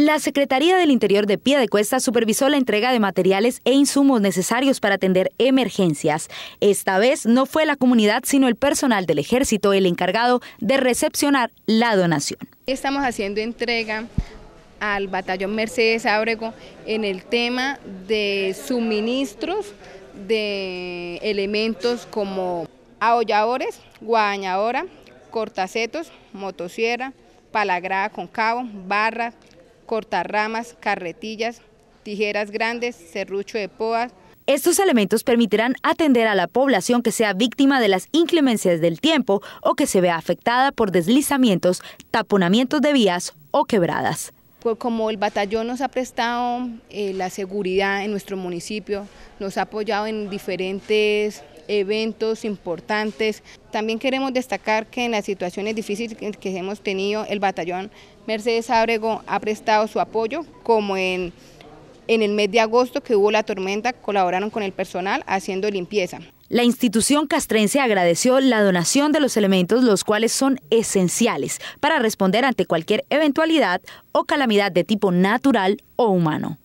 La Secretaría del Interior de de Cuesta supervisó la entrega de materiales e insumos necesarios para atender emergencias. Esta vez no fue la comunidad, sino el personal del ejército el encargado de recepcionar la donación. Estamos haciendo entrega al batallón Mercedes Ábrego en el tema de suministros de elementos como aholladores, guadañadora, cortacetos, motosierra, palagrada con cabo, barra, cortarramas, carretillas, tijeras grandes, serrucho de poas. Estos elementos permitirán atender a la población que sea víctima de las inclemencias del tiempo o que se vea afectada por deslizamientos, taponamientos de vías o quebradas. Pues como el batallón nos ha prestado eh, la seguridad en nuestro municipio, nos ha apoyado en diferentes eventos importantes. También queremos destacar que en las situaciones difíciles que hemos tenido, el batallón Mercedes Ábrego ha prestado su apoyo, como en, en el mes de agosto que hubo la tormenta, colaboraron con el personal haciendo limpieza. La institución castrense agradeció la donación de los elementos, los cuales son esenciales para responder ante cualquier eventualidad o calamidad de tipo natural o humano.